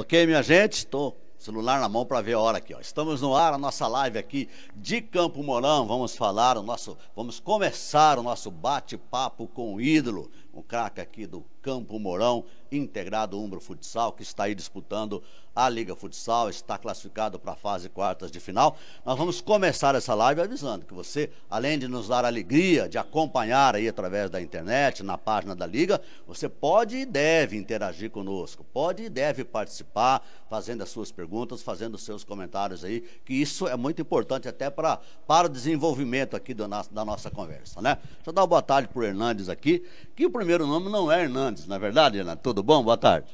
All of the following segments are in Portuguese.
Ok, minha gente? Estou celular na mão para ver a hora aqui. Ó. Estamos no ar, a nossa live aqui de Campo Mourão. Vamos falar o nosso, vamos começar o nosso bate-papo com o ídolo um craque aqui do Campo Mourão, integrado Umbro Futsal, que está aí disputando a Liga Futsal, está classificado para a fase quartas de final. Nós vamos começar essa live avisando que você, além de nos dar alegria de acompanhar aí através da internet, na página da Liga, você pode e deve interagir conosco, pode e deve participar, fazendo as suas perguntas, fazendo os seus comentários aí, que isso é muito importante até pra, para o desenvolvimento aqui do, da nossa conversa, né? Deixa eu dar uma boa tarde para o Hernandes aqui, que o primeiro nome não é Hernandes, na é verdade, Renato? Tudo bom? Boa tarde.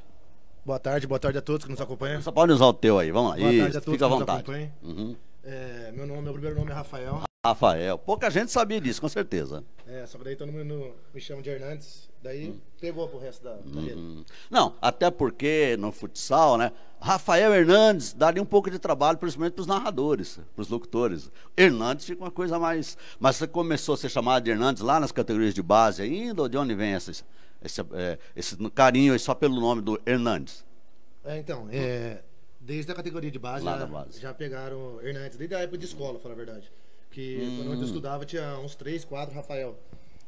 Boa tarde, boa tarde a todos que nos acompanham. Só pode usar o teu aí, vamos lá. Boa Isso, tarde a todos fica à vontade. Que nos uhum. é, meu nome, meu primeiro nome é Rafael. Rafael. Pouca gente sabia disso, com certeza. É, só que daí todo mundo me chama de Hernandes. Daí hum. pegou pro resto da, hum, da hum. Não, até porque no futsal, né? Rafael Hernandes daria um pouco de trabalho, principalmente para os narradores, para os locutores. Hernandes fica uma coisa mais. Mas você começou a ser chamado de Hernandes lá nas categorias de base ainda, ou de onde vem essa, esse, é, esse carinho aí só pelo nome do Hernandes? É, então, é, desde a categoria de base, já, base. já, pegaram Hernandes, desde a época de escola, falar a verdade. Que hum. quando eu hum. estudava tinha uns três, quatro Rafael.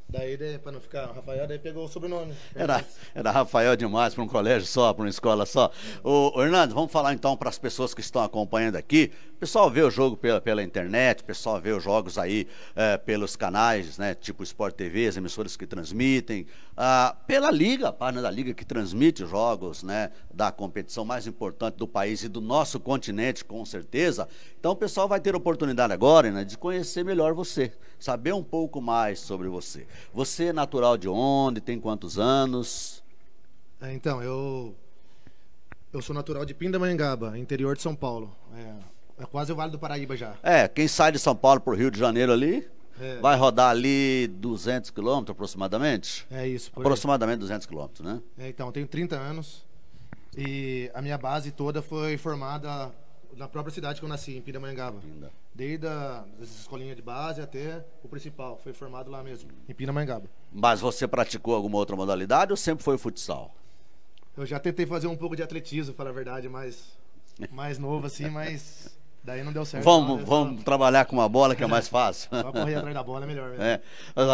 Daí, para não ficar Rafael, daí pegou o sobrenome. Era, era Rafael demais para um colégio só, para uma escola só. ô, Hernando, vamos falar então para as pessoas que estão acompanhando aqui. O pessoal vê o jogo pela, pela internet, o pessoal vê os jogos aí é, pelos canais, né? Tipo Sport TV, as emissoras que transmitem. Ah, pela Liga, a página da Liga que transmite os jogos, né? Da competição mais importante do país e do nosso continente, com certeza. Então o pessoal vai ter oportunidade agora, né, de conhecer melhor você saber um pouco mais sobre você. Você é natural de onde? Tem quantos anos? É, então, eu eu sou natural de Pindamonhangaba, interior de São Paulo. É, é quase o Vale do Paraíba já. É, quem sai de São Paulo para o Rio de Janeiro ali, é. vai rodar ali 200 quilômetros aproximadamente? É isso. Aproximadamente aí. 200 quilômetros, né? É, então, tenho 30 anos e a minha base toda foi formada na própria cidade que eu nasci, em Pindamonhangaba. Pinda desde a escolinha de base até o principal. Foi formado lá mesmo, em Pinamangaba. Mas você praticou alguma outra modalidade ou sempre foi o futsal? Eu já tentei fazer um pouco de atletismo, para a verdade, mas mais novo assim, mas Daí não deu certo. Vamos, não, vamos só... trabalhar com uma bola que é mais fácil. só correr atrás da bola é melhor. Mesmo. Né? É.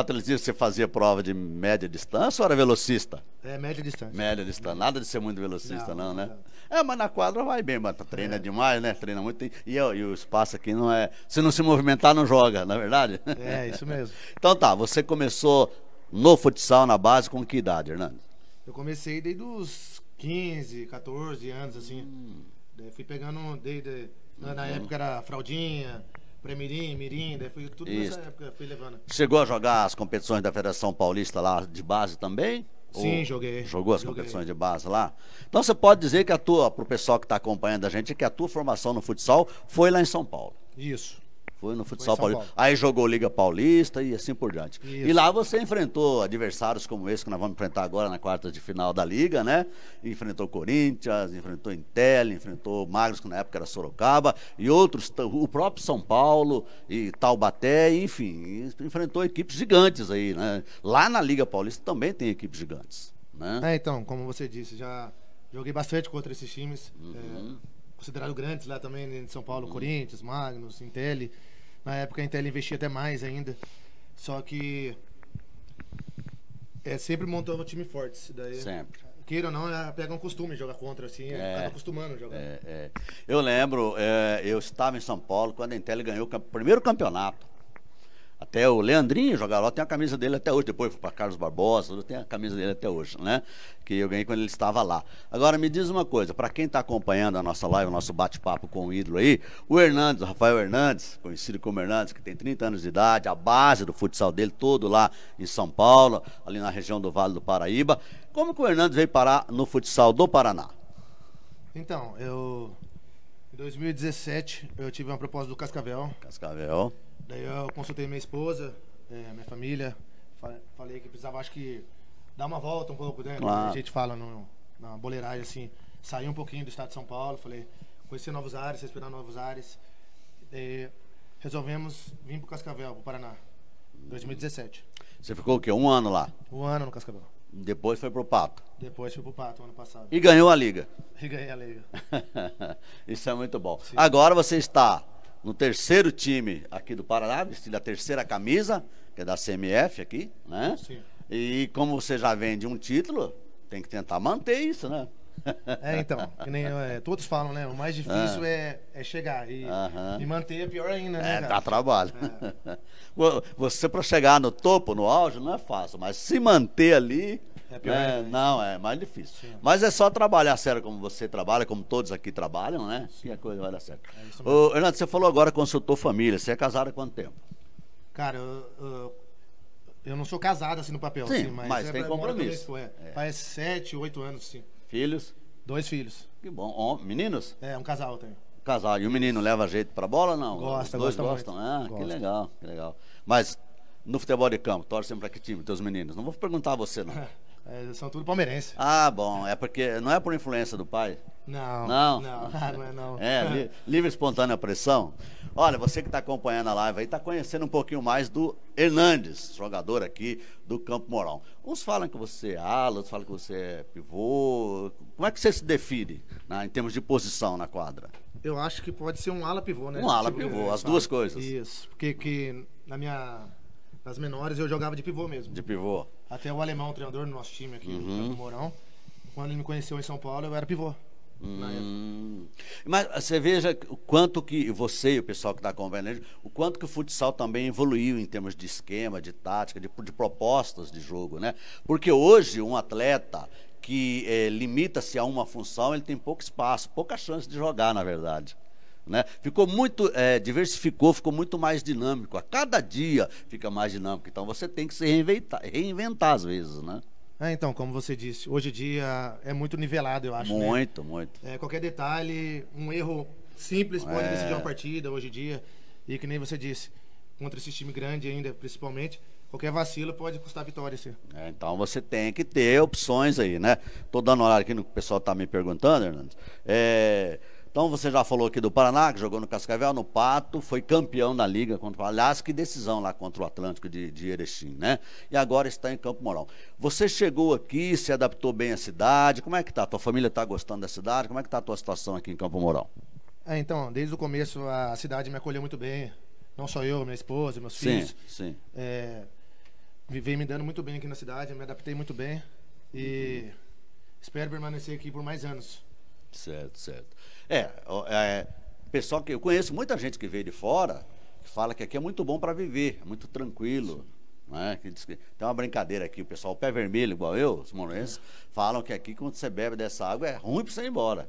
Mas você fazia prova de média distância ou era velocista? É, média distância. Média distância. Nada de ser muito velocista, não, não né? É, mas na quadra vai bem, mas treina é. demais, né? Treina muito. E, e, e, o espaço aqui não é. Se não se movimentar, não joga, na é verdade? É, isso mesmo. então tá, você começou no futsal, na base, com que idade, Hernando? Eu comecei desde os 15, 14 anos, assim. Hum. Daí fui pegando desde né, na, na uhum. época era fraldinha, Premirim, Mirim, daí foi tudo Isso. nessa época, fui levando. Chegou a jogar as competições da Federação Paulista lá de base também? Sim, joguei. Jogou as joguei. competições de base lá? Então você pode dizer que a tua, pro pessoal que está acompanhando a gente, que a tua formação no futsal foi lá em São Paulo. Isso. Foi no futsal foi paulista. Aí jogou Liga Paulista e assim por diante. Isso. E lá você enfrentou adversários como esse que nós vamos enfrentar agora na quarta de final da Liga, né? Enfrentou Corinthians, enfrentou Intel, enfrentou Magnus, que na época era Sorocaba, e outros, o próprio São Paulo e Taubaté, enfim, enfrentou equipes gigantes aí, né? Lá na Liga Paulista também tem equipes gigantes, né? É, então, como você disse, já joguei bastante contra esses times, uhum. é, considerado grandes lá também, em né, São Paulo, uhum. Corinthians, Magnus, Intelli. Na época a Intel investia até mais ainda. Só que é, sempre montava um time forte. Daí, é sempre. Queira ou não, é, pega um costume jogar contra, assim, é, acaba acostumando a jogar. É, é. Eu lembro, é, eu estava em São Paulo quando a Intel ganhou o primeiro campeonato até o Leandrinho jogava lá, tem a camisa dele até hoje, depois foi para Carlos Barbosa, tem a camisa dele até hoje, né? Que eu ganhei quando ele estava lá. Agora me diz uma coisa, para quem está acompanhando a nossa live, o nosso bate-papo com o ídolo aí, o Hernandes, o Rafael Hernandes, conhecido como Hernandes, que tem 30 anos de idade, a base do futsal dele todo lá em São Paulo, ali na região do Vale do Paraíba. Como que o Hernandes veio parar no futsal do Paraná? Então, eu em 2017 eu tive uma proposta do Cascavel. Cascavel. Daí eu consultei minha esposa, é, minha família, falei que precisava, acho que, dar uma volta um pouco, né? Claro. A gente fala no, na boleiragem, assim, sair um pouquinho do estado de São Paulo, falei, conhecer novos ares, respirar novos ares. Daí resolvemos vir para Cascavel, para Paraná, em 2017. Você ficou o quê? Um ano lá? Um ano no Cascavel. Depois foi pro Pato. Depois foi pro Pato, ano passado. E ganhou a liga. E ganhei a liga. Isso é muito bom. Sim. Agora você está no terceiro time aqui do Paraná, vestido a terceira camisa, que é da CMF aqui, né? Sim. E como você já vende um título, tem que tentar manter isso, né? É, então, nem, é, todos falam, né? O mais difícil é, é, é chegar e, e, manter é pior ainda, né? É, cara? dá trabalho. É. Você para chegar no topo, no auge, não é fácil, mas se manter ali, pior. Né? É, não, é mais difícil. Sim. Mas é só trabalhar sério como você trabalha, como todos aqui trabalham, né? Sim. Que a coisa vai dar certo. É Ô, Hernando, você falou agora consultor família. Você é casado há quanto tempo? Cara, eu, eu, eu não sou casado assim no papel, sim, assim, mas, mas é, tem é compromisso. é. É. Faz sete, oito anos, sim. Filhos? Dois filhos. Que bom. Oh, meninos? É, um casal tem. casal. E o menino leva jeito pra bola não? Gosta, Os dois ah, gosta gostam. Ah, gosta. que legal, que legal. Mas no futebol de campo, sempre pra que time, teus meninos? Não vou perguntar a você, não. É, são tudo palmeirense. Ah, bom. É porque não é por influência do pai? Não. Não? Não, ah, não é não. É, li, livre espontânea pressão. Olha, você que está acompanhando a live aí, está conhecendo um pouquinho mais do Hernandes, jogador aqui do Campo Mourão. Uns falam que você é ala, outros falam que você é pivô. Como é que você se define né, em termos de posição na quadra? Eu acho que pode ser um ala pivô, né? Um ala tipo, pivô, é, as duas coisas. Isso, porque que na minha nas menores eu jogava de pivô mesmo. De pivô. Até o alemão, o treinador do nosso time aqui, uhum. do Mourão. Quando ele me conheceu em São Paulo, eu era pivô. Hum. Mas você veja o quanto que você e o pessoal que está acompanhando, o quanto que o futsal também evoluiu em termos de esquema, de tática, de, de propostas de jogo, né? Porque hoje um atleta que é, limita-se a uma função, ele tem pouco espaço, pouca chance de jogar, na verdade. Né? Ficou muito, é, diversificou, ficou muito mais dinâmico. A cada dia fica mais dinâmico. Então você tem que se reinventar, reinventar às vezes, né? É, então, como você disse, hoje em dia é muito nivelado, eu acho. Né? Muito, né? muito. É, qualquer detalhe, um erro simples pode é... decidir uma partida hoje em dia. E que nem você disse, contra esse time grande ainda, principalmente, Qualquer vacilo pode custar vitória, sim. É, então você tem que ter opções aí, né? Tô dando horário aqui no que o pessoal tá me perguntando, Hernandes. É, então você já falou aqui do Paraná, que jogou no Cascavel, no Pato, foi campeão da Liga contra o Aliás, que decisão lá contra o Atlântico de, de Erechim, né? E agora está em Campo Mourão. Você chegou aqui, se adaptou bem à cidade, como é que tá? Tua família está gostando da cidade? Como é que tá a tua situação aqui em Campo Mourão? É, então, desde o começo a cidade me acolheu muito bem. Não só eu, minha esposa, meus sim, filhos. Sim, sim. É, vivei me dando muito bem aqui na cidade, me adaptei muito bem. E uhum. espero permanecer aqui por mais anos. Certo, certo. É, é, pessoal que eu conheço muita gente que veio de fora que fala que aqui é muito bom para viver, é muito tranquilo. Né? tem uma brincadeira aqui, o pessoal, o pé vermelho, igual eu, os moroenses, é. falam que aqui quando você bebe dessa água é ruim para você ir embora.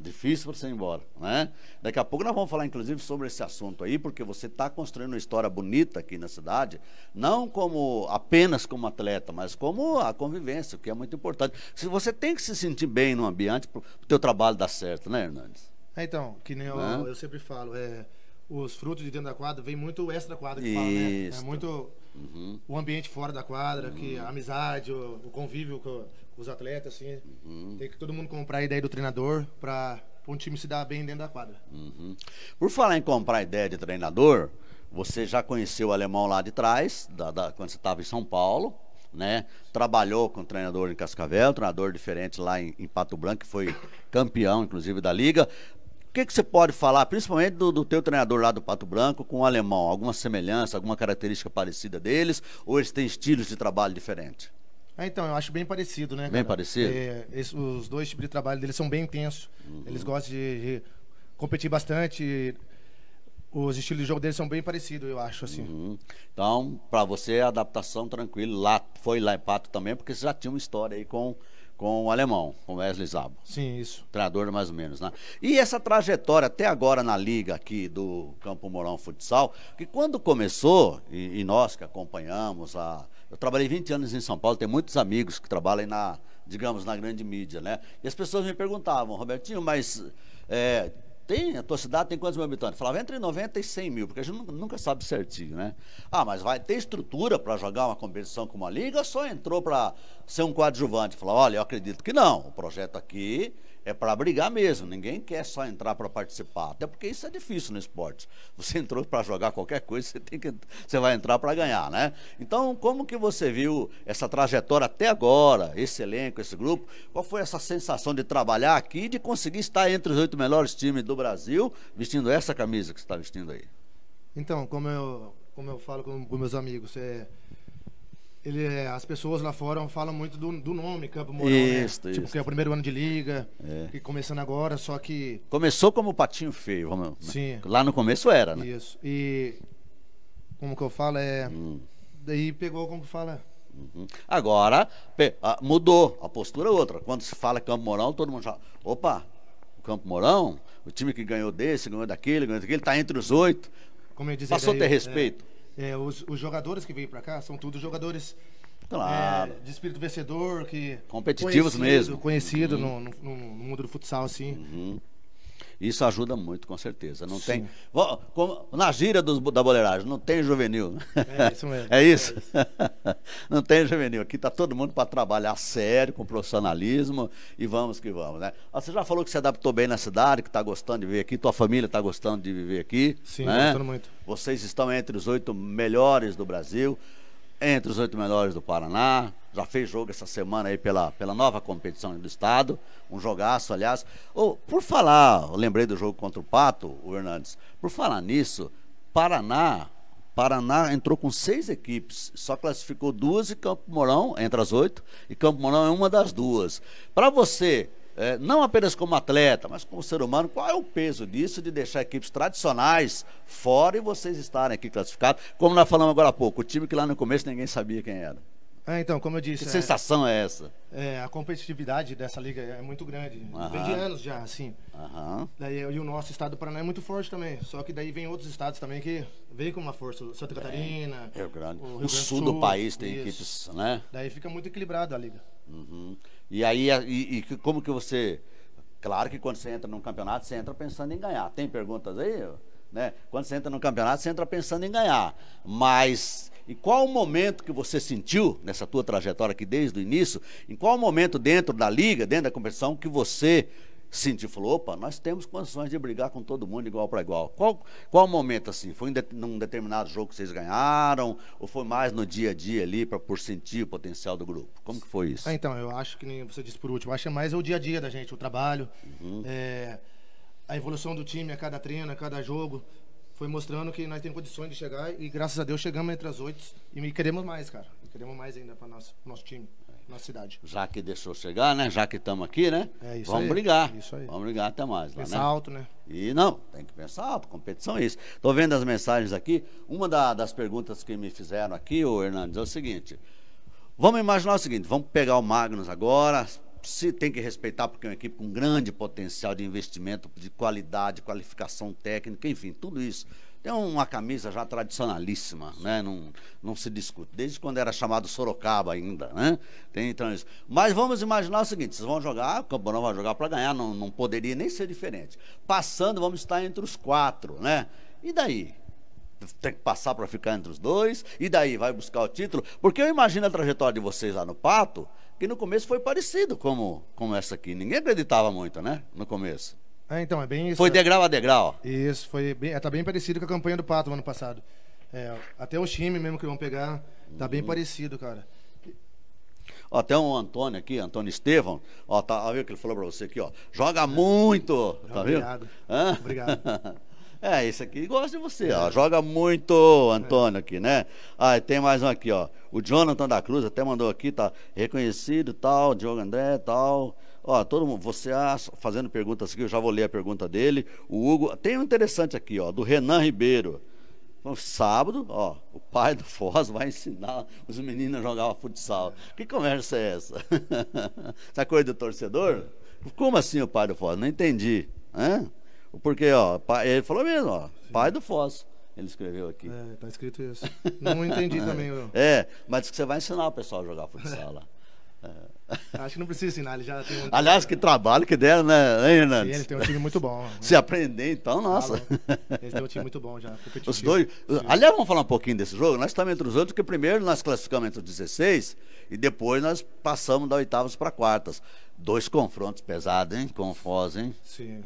Difícil você ir embora, né? Daqui a pouco nós vamos falar, inclusive, sobre esse assunto aí, porque você está construindo uma história bonita aqui na cidade, não como apenas como atleta, mas como a convivência, o que é muito importante. Se você tem que se sentir bem no ambiente para o teu trabalho dar certo, né, Hernandes? É, então, que nem eu, né? eu sempre falo, é, os frutos de dentro da quadra vem muito extra quadra que Isso. fala, né? É muito uhum. o ambiente fora da quadra, uhum. que a amizade, o, o convívio com, os atletas, assim. Uhum. Tem que todo mundo comprar a ideia do treinador para um time se dar bem dentro da quadra. Uhum. Por falar em comprar a ideia de treinador, você já conheceu o alemão lá de trás, da, da, quando você estava em São Paulo, né? Trabalhou com treinador em Cascavel, um treinador diferente lá em, em, Pato Branco, que foi campeão, inclusive, da liga. O que, que você pode falar, principalmente do, do teu treinador lá do Pato Branco, com o alemão? Alguma semelhança, alguma característica parecida deles? Ou eles têm estilos de trabalho diferentes? Ah, então, eu acho bem parecido, né? Cara? Bem parecido? É, esse, os dois tipos de trabalho deles são bem intensos. Uhum. Eles gostam de, de competir bastante. Os estilos de jogo deles são bem parecidos, eu acho, assim. Uhum. Então, para você, a adaptação tranquila. Lá, foi lá em Pato também, porque você já tinha uma história aí com, com o alemão, com Wesley Zabo. Sim, isso. Treinador mais ou menos, né? E essa trajetória até agora na liga aqui do Campo Mourão Futsal, que quando começou, e, e nós que acompanhamos a eu trabalhei 20 anos em São Paulo, tenho muitos amigos que trabalham na, digamos, na grande mídia, né? E as pessoas me perguntavam, Robertinho, mas é, tem, a tua cidade tem quantos mil habitantes? Eu falava, entre 90 e 100 mil, porque a gente nunca sabe certinho, né? Ah, mas vai ter estrutura para jogar uma competição como a liga ou só entrou para ser um coadjuvante? Eu falava, olha, eu acredito que não. O projeto aqui é para brigar mesmo. Ninguém quer só entrar para participar, até porque isso é difícil no esporte. Você entrou para jogar qualquer coisa, você tem que você vai entrar para ganhar, né? Então, como que você viu essa trajetória até agora, esse elenco, esse grupo? Qual foi essa sensação de trabalhar aqui, de conseguir estar entre os oito melhores times do Brasil, vestindo essa camisa que você está vestindo aí? Então, como eu como eu falo com, com meus amigos, é ele, é, as pessoas lá fora falam muito do, do nome Campo Mourão, né? isso, né? Tipo, isso. que é o primeiro ano de liga, é. e começando agora, só que... Começou como patinho feio, vamos... Né? Sim. Lá no começo era, né? Isso, e... Como que eu falo, é... Hum. Daí pegou, como que fala... Uhum. Agora, mudou, a postura é outra. Quando se fala Campo Mourão, todo mundo fala, opa, o Campo Mourão, o time que ganhou desse, ganhou daquele, ganhou daquele, está entre os oito. Como eu Passou a ter respeito é, os, os, jogadores que veem para cá são todos jogadores claro. é, de espírito vencedor, que competitivos conhecido, mesmo, conhecido uhum. no, no, no, mundo do futsal assim. Uhum. Isso ajuda muito, com certeza. Não Sim. tem. Como, na gira dos, da boleiragem, não tem juvenil. É isso mesmo. é isso. É isso. não tem juvenil. Aqui está todo mundo para trabalhar sério, com profissionalismo e vamos que vamos, né? Ah, você já falou que se adaptou bem na cidade, que está gostando de viver aqui, tua família está gostando de viver aqui. Sim, né? gostando muito. Vocês estão entre os oito melhores do Brasil entre os oito melhores do Paraná. Já fez jogo essa semana aí pela, pela nova competição do estado. Um jogaço, aliás. Oh, por falar, lembrei do jogo contra o Pato, o Hernandes. Por falar nisso, Paraná. Paraná entrou com seis equipes, só classificou duas e Campo Mourão, entre as oito, e Campo Mourão é uma das duas. Para você é, não apenas como atleta, mas como ser humano, qual é o peso disso de deixar equipes tradicionais fora e vocês estarem aqui classificados? Como nós falamos agora há pouco, o time que lá no começo ninguém sabia quem era. É, então, como eu disse. Que é, sensação é essa? É, a competitividade dessa liga é muito grande. Uhum. Vem de anos já, assim. Daí, e o nosso estado do Paraná é muito forte também. Só que daí vem outros estados também que vem com uma força. Santa Catarina. É, Rio Grande. O, Rio o Grande sul, sul do país tem isso. equipes, né? Daí fica muito equilibrado a liga. Uhum. E aí, e, e como que você. Claro que quando você entra num campeonato, você entra pensando em ganhar. Tem perguntas aí? Né? Quando você entra no campeonato, você entra pensando em ganhar. Mas em qual momento que você sentiu nessa tua trajetória aqui desde o início? Em qual momento dentro da liga, dentro da competição, que você sentiu, falou, opa, nós temos condições de brigar com todo mundo igual para igual. Qual, qual momento assim? Foi num determinado jogo que vocês ganharam? Ou foi mais no dia a dia ali para por sentir o potencial do grupo? Como que foi isso? Ah, então, eu acho que nem você disse por último, acho que é mais o dia a dia da gente, o trabalho, uhum. é, a evolução do time a cada treino, a cada jogo. Foi mostrando que nós temos condições de chegar e graças a Deus chegamos entre as oito e queremos mais, cara. E queremos mais ainda para o nosso, nosso time na cidade. Já que deixou chegar, né? Já que estamos aqui, né? É isso Vamos aí. brigar. É isso aí. Vamos brigar até mais. Pensar lá, né? alto, né? E não, tem que pensar alto, competição é isso. Estou vendo as mensagens aqui. Uma da, das perguntas que me fizeram aqui, o Hernandes, é o seguinte. Vamos imaginar o seguinte, vamos pegar o Magnus agora, se tem que respeitar, porque é uma equipe com grande potencial de investimento, de qualidade, qualificação técnica, enfim, tudo isso tem uma camisa já tradicionalíssima, né? Não, não se discute. Desde quando era chamado Sorocaba ainda, né? Tem então isso. Mas vamos imaginar o seguinte: vocês vão jogar, o Campeonato vai jogar para ganhar, não, não poderia nem ser diferente. Passando, vamos estar entre os quatro, né? E daí? tem que passar para ficar entre os dois, e daí vai buscar o título, porque eu imagino a trajetória de vocês lá no Pato, que no começo foi parecido como, como essa aqui. Ninguém acreditava muito, né? No começo. É, então, é bem isso. Foi né? degrau a degrau. Isso, foi bem, é, tá bem parecido com a campanha do Pato ano passado. É, até o time mesmo que vão pegar, tá bem uhum. parecido, cara. Ó, tem um Antônio aqui, Antônio Estevão. Ó, tá, ó, viu que ele falou pra você aqui, ó. Joga muito! Tá obrigado. Vendo? Hã? Obrigado. é, esse aqui gosta de você, é. ó. Joga muito, é. Antônio, é. aqui, né? Ah, tem mais um aqui, ó. O Jonathan da Cruz até mandou aqui, tá reconhecido tal, Diogo André tal. Ó, todo mundo, você ah, fazendo perguntas aqui, eu já vou ler a pergunta dele. O Hugo, tem um interessante aqui, ó, do Renan Ribeiro. sábado, ó, o pai do Foz vai ensinar os meninos a jogar futsal. Que conversa é essa? essa coisa do torcedor? Como assim o pai do Foz? Não entendi. Hã? Porque, ó, ele falou mesmo, ó, pai do Foz. Ele escreveu aqui. É, tá escrito isso. Não entendi também, meu. É, mas que você vai ensinar o pessoal a jogar futsal lá. É. Acho que não precisa ensinar, ele já tem um... Aliás, que trabalho que deram, né, hein, Hernandes? Sim, ele tem um time muito bom. Né? Se aprender, então, nossa. Tá eles têm um time muito bom já, Os dois... Sim. Aliás, vamos falar um pouquinho desse jogo? Nós estamos entre os outros, que primeiro nós classificamos entre os 16 e depois nós passamos da oitavas para quartas. Dois confrontos pesados, hein, com Foz, hein? Sim.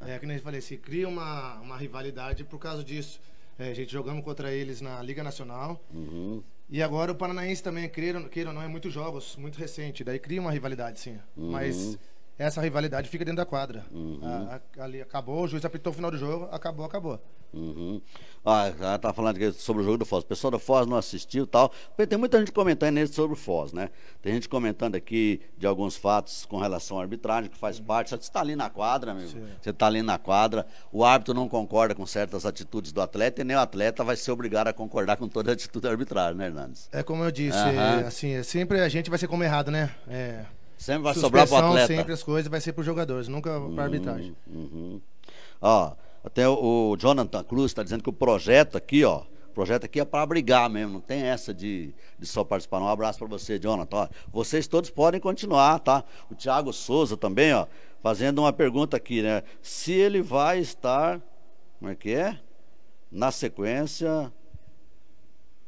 É, que nem eu falei, se cria uma, uma rivalidade por causa disso. É, a gente jogamos contra eles na Liga Nacional. Uhum. E agora o Paranaense também, é, queira, ou não, é muitos jogos, muito recente. Daí cria uma rivalidade, sim. Uhum. Mas essa rivalidade fica dentro da quadra. Uhum. A, a, ali acabou, o juiz apitou o final do jogo, acabou, acabou. Uhum. Ah, tá falando sobre o jogo do Foz. O pessoal do Foz não assistiu e tal. Tem muita gente comentando nesse sobre o Foz, né? Tem gente comentando aqui de alguns fatos com relação à arbitragem, que faz uhum. parte. Você está ali na quadra, amigo. Sim. Você está ali na quadra. O árbitro não concorda com certas atitudes do atleta e nem o atleta vai ser obrigado a concordar com toda a atitude arbitrária, né, Hernandes? É como eu disse, uhum. assim, é sempre a gente vai ser como errado, né? É, Sempre vai Suspensão, sobrar pro atleta. sempre as coisas, vai ser pros jogadores, nunca pra arbitragem. Hum, uhum. Ó, até o, Jonathan Cruz está dizendo que o projeto aqui, ó, projeto aqui é para brigar mesmo, não tem essa de, de só participar. Um abraço para você, Jonathan. Ó, vocês todos podem continuar, tá? O Thiago Souza também, ó, fazendo uma pergunta aqui, né? Se ele vai estar, como é que é? Na sequência,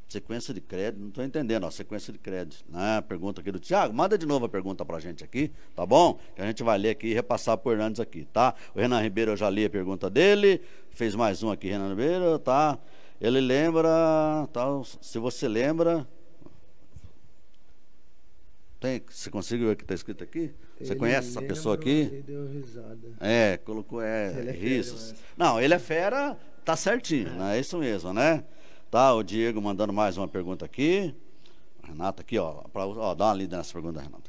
Sequência de crédito, não estou entendendo, ó, sequência de crédito. Né? pergunta aqui do Tiago, manda de novo a pergunta para a gente aqui, tá bom? Que a gente vai ler aqui e repassar por Hernandes aqui, tá? O Renan Ribeiro, eu já li a pergunta dele, fez mais um aqui, Renan Ribeiro, tá? Ele lembra, tal, tá, se você lembra, tem, você conseguiu o que está escrito aqui? Você ele conhece essa pessoa aqui? É, colocou é, é Não, ele é fera, tá certinho, é. né? É isso mesmo, né? Tá, o Diego mandando mais uma pergunta aqui. Renata aqui, ó, pra, ó dá uma lida nessa pergunta, Renata.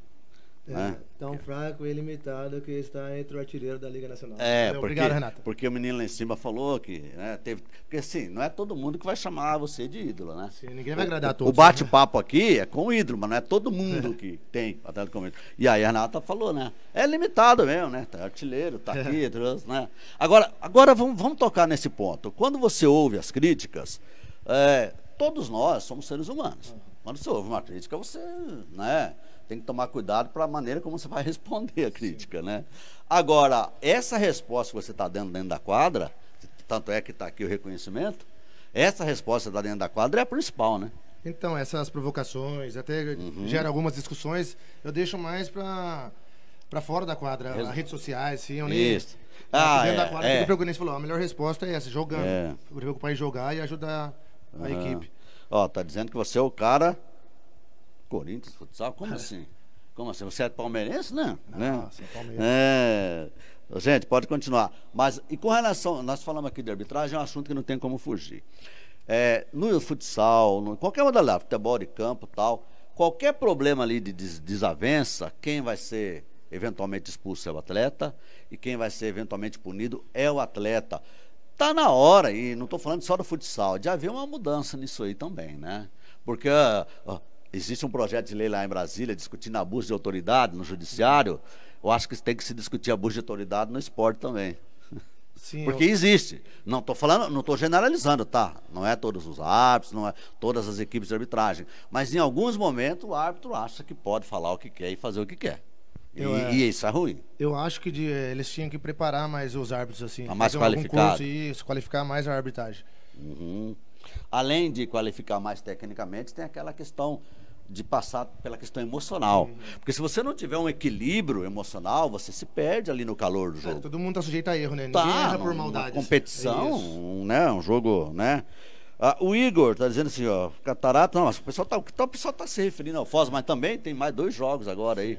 É, né? Tão fraco e limitado que está entre o artilheiro da Liga Nacional. É, porque, Obrigado, Renata. Porque o menino lá em cima falou que né, teve. Porque assim, não é todo mundo que vai chamar você de ídolo, né? Sim, ninguém vai agradar a todos. O né? bate-papo aqui é com o ídolo, mas não é todo mundo que tem Atlético Mineiro. E aí a Renata falou, né? É limitado mesmo, né? Tá artilheiro, tá aqui, é. né? Agora, agora vamos, vamos tocar nesse ponto. Quando você ouve as críticas, é, todos nós somos seres humanos. Quando você ouve uma crítica, você né, tem que tomar cuidado para a maneira como você vai responder a crítica. Né? Agora, essa resposta que você está dando dentro da quadra, tanto é que está aqui o reconhecimento, essa resposta da tá dentro da quadra é a principal, né? Então, essas provocações, até uhum. gera algumas discussões, eu deixo mais para para fora da quadra, as redes sociais, sim, eu nem. Isso. Ah, dentro é, da quadra, é. o falou, a melhor resposta é essa, jogando. É. Preocupar em jogar e ajudar a equipe. Ó, tá dizendo que você é o cara Corinthians Futsal? Como assim? Como assim? Você é palmeirense, né? Não, né? Você é palmeirense. É... Gente, pode continuar. Mas, e com relação, nós falamos aqui de arbitragem, é um assunto que não tem como fugir. É, no futsal, no, qualquer modalidade, futebol de campo tal, qualquer problema ali de des desavença, quem vai ser eventualmente expulso é o atleta e quem vai ser eventualmente punido é o atleta. Está na hora, e não estou falando só do futsal, de haver uma mudança nisso aí também, né? Porque ó, ah, ah, existe um projeto de lei lá em Brasília discutindo abuso de autoridade no judiciário. Eu acho que tem que se discutir abuso de autoridade no esporte também. Sim, Porque eu... existe. Não estou falando, não estou generalizando, tá? Não é todos os árbitros, não é todas as equipes de arbitragem. Mas em alguns momentos o árbitro acha que pode falar o que quer e fazer o que quer. Eu, e, é, e, isso é ruim. Eu acho que de, é, eles tinham que preparar mais os árbitros assim. Tá a mais qualificado. se qualificar mais a arbitragem. Uhum. Além de qualificar mais tecnicamente, tem aquela questão de passar pela questão emocional. Uhum. Porque se você não tiver um equilíbrio emocional, você se perde ali no calor do é, jogo. É, todo mundo está sujeito a erro, né? Tá, Ninguém tá, erra por maldade. Assim. competição, é um, né? um jogo, né? Ah, o Igor está dizendo assim, ó, catarata, não, mas o pessoal está tá, o pessoal tá se referindo ao Foz, mas também tem mais dois jogos agora aí.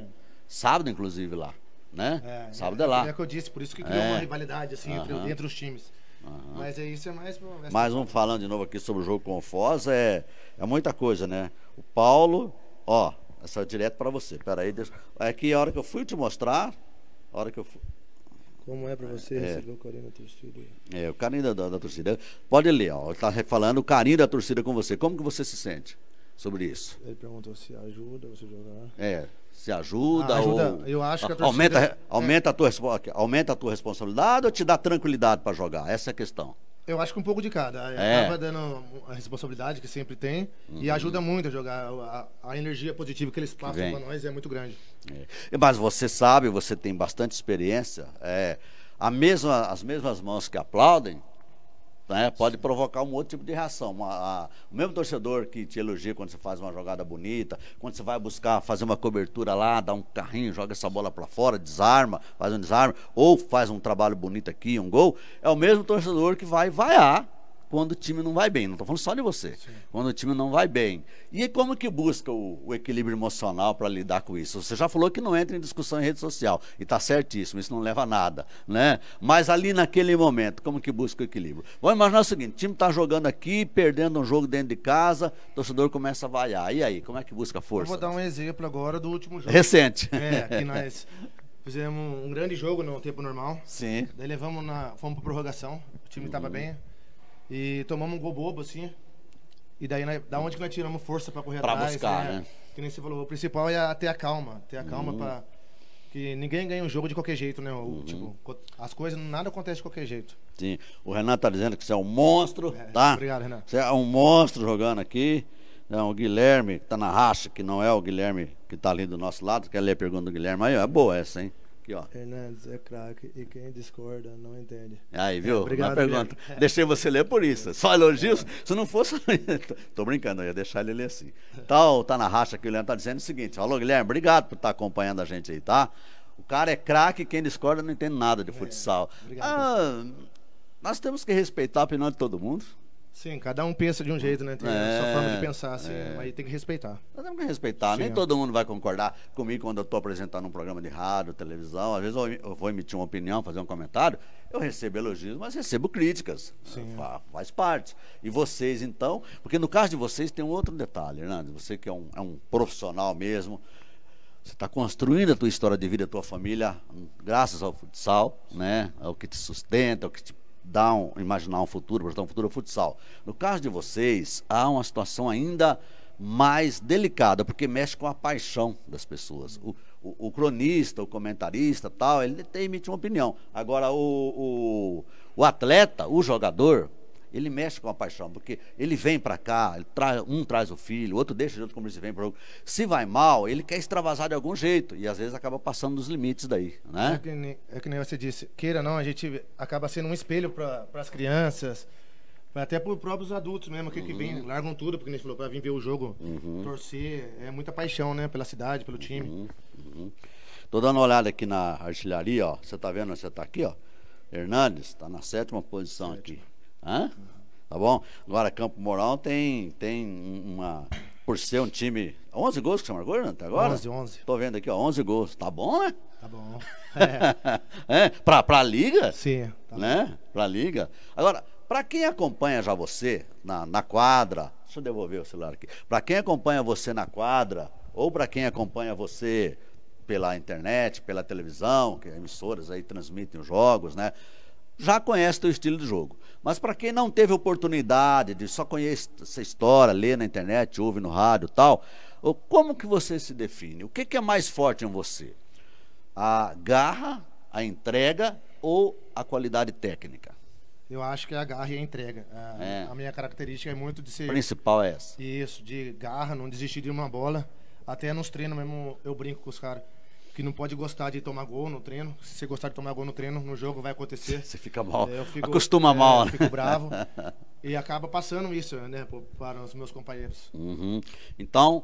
Sábado, inclusive, lá. Né? É, é Sábado é, é lá. É o que eu disse, por isso que criou é. uma rivalidade assim, uhum. entre, entre, os times. Uhum. Mas é isso, é mais. É mais um falando de novo aqui sobre o jogo com o Foz, é, é muita coisa, né? O Paulo, ó, essa é direto para você. Peraí, deixa. É que a hora que eu fui te mostrar, a hora que eu fui. Como é para você é, receber o carinho da torcida? É, o carinho da, da, da torcida. Pode ler, ó. Está falando o carinho da torcida com você. Como que você se sente sobre isso? Ele perguntou se ajuda você jogar. É. Se ajuda, ah, ajuda ou eu acho que a torcida, aumenta, aumenta, é... a tua, aumenta a tua responsabilidade ou te dá tranquilidade para jogar? Essa é a questão. Eu acho que um pouco de cada. É. Acaba dando a responsabilidade que sempre tem uhum. e ajuda muito a jogar. A, a energia positiva que eles passam para nós é muito grande. É. Mas você sabe, você tem bastante experiência. É, mesma, as mesmas mãos que aplaudem né? Pode provocar um outro tipo de reação. Uma, a, o mesmo torcedor que te elogia quando você faz uma jogada bonita, quando você vai buscar fazer uma cobertura lá, dá um carrinho, joga essa bola para fora, desarma, faz um desarme, ou faz um trabalho bonito aqui, um gol, é o mesmo torcedor que vai vaiar quando o time não vai bem. Não estou falando só de você. Sim. Quando o time não vai bem. E como que busca o, o equilíbrio emocional para lidar com isso? Você já falou que não entra em discussão em rede social. E está certíssimo, isso não leva a nada. Né? Mas ali naquele momento, como que busca o equilíbrio? Vamos imaginar o seguinte: o time está jogando aqui, perdendo um jogo dentro de casa, o torcedor começa a vaiar. E aí, como é que busca força? Eu vou dar um exemplo agora do último jogo. Recente. É, que nós fizemos um grande jogo no tempo normal. Sim. Daí levamos na. fomos para prorrogação. O time estava uhum. bem e tomamos um gol bobo, assim. E daí, né, da onde que nós tiramos força para correr pra atrás. buscar, né? né? Que nem você falou, o principal é ter a calma. Ter a calma uhum. para que ninguém ganha um jogo de qualquer jeito, né? uhum. Tipo, as coisas, nada acontece de qualquer jeito. Sim. O Renato tá dizendo que você é um monstro, é, tá? Obrigado, Renato. Você é um monstro jogando aqui. Então, é o Guilherme, que tá na racha, que não é o Guilherme que tá ali do nosso lado. Quer ler é a pergunta do Guilherme aí? É boa essa, hein? Aqui, ó. é craque e quem discorda não entende. Aí, viu? É, obrigado, Uma pergunta. Deixei você ler por isso. Só elogios. É. Se não fosse. Tô brincando, eu ia deixar ele ler assim. Tal, tá na racha que o Leandro tá dizendo o seguinte: Alô, Guilherme, obrigado por estar tá acompanhando a gente aí, tá? O cara é craque, quem discorda não entende nada de é, futsal. obrigado, ah, nós temos que respeitar a opinião de todo mundo. Sim, cada um pensa de um jeito, né? Tem é, a sua é, forma de pensar, assim, é. mas tem que respeitar. Nós temos que respeitar. Sim, Nem todo mundo vai concordar comigo quando eu estou apresentando um programa de rádio, televisão. Às vezes eu, vou emitir uma opinião, fazer um comentário. Eu recebo elogios, mas recebo críticas. Sim, Fa faz parte. E vocês, então, porque no caso de vocês tem um outro detalhe, Hernandes. Né? Você que é um, é um profissional mesmo, você está construindo a tua história de vida, a tua família, hum, graças ao futsal, né? é o que te sustenta, é o que te dar um, imaginar um futuro, projetar um futuro futsal. No caso de vocês, há uma situação ainda mais delicada, porque mexe com a paixão das pessoas. O, o, o cronista, o comentarista, tal, ele tem, emite uma opinião. Agora, o, o, o atleta, o jogador, ele mexe com a paixão, porque ele vem para cá, um traz o filho, o outro deixa junto como ele e vem para o Se vai mal, ele quer extravasar de algum jeito, e às vezes acaba passando dos limites daí, né? É que nem, é que nem você disse, queira não, a gente acaba sendo um espelho para as crianças, até para os próprios adultos mesmo, que, uhum. que largam tudo, porque nem gente falou, para vir ver o jogo, uhum. torcer, é muita paixão, né? Pela cidade, pelo time. Uhum. uhum. Tô dando uma olhada aqui na artilharia, ó. Você tá vendo, você tá aqui, ó. Hernandes está na sétima posição sétima. aqui. Hã? Tá bom? Agora, Campo Moral tem, tem uma. Por ser um time. 11 gols que você marcou, Renato, agora? 11, 11. Tô vendo aqui, ó, 11 gols. Tá bom, né? Tá bom. É. é pra, pra liga? Sim. Tá né? Pra liga. Agora, pra quem acompanha já você na, na quadra. Deixa eu devolver o celular aqui. Pra quem acompanha você na quadra, ou para quem acompanha você pela internet, pela televisão, que emissoras aí transmitem os jogos, né? já conhece o estilo de jogo. Mas para quem não teve oportunidade de só conhecer essa história, ler na internet, ouve no rádio tal, como que você se define? O que, que é mais forte em você? A garra, a entrega ou a qualidade técnica? Eu acho que é a garra e a entrega. A, é. a minha característica é muito de ser. Principal é essa. Isso, de garra, não desistir de uma bola. Até nos treinos mesmo eu brinco com os caras que não pode gostar de tomar gol no treino. Se você gostar de tomar gol no treino, no jogo vai acontecer. Você fica mal. É, fico, Acostuma é, mal. Eu né? fico bravo. e acaba passando isso, né, para os meus companheiros. Uhum. Então,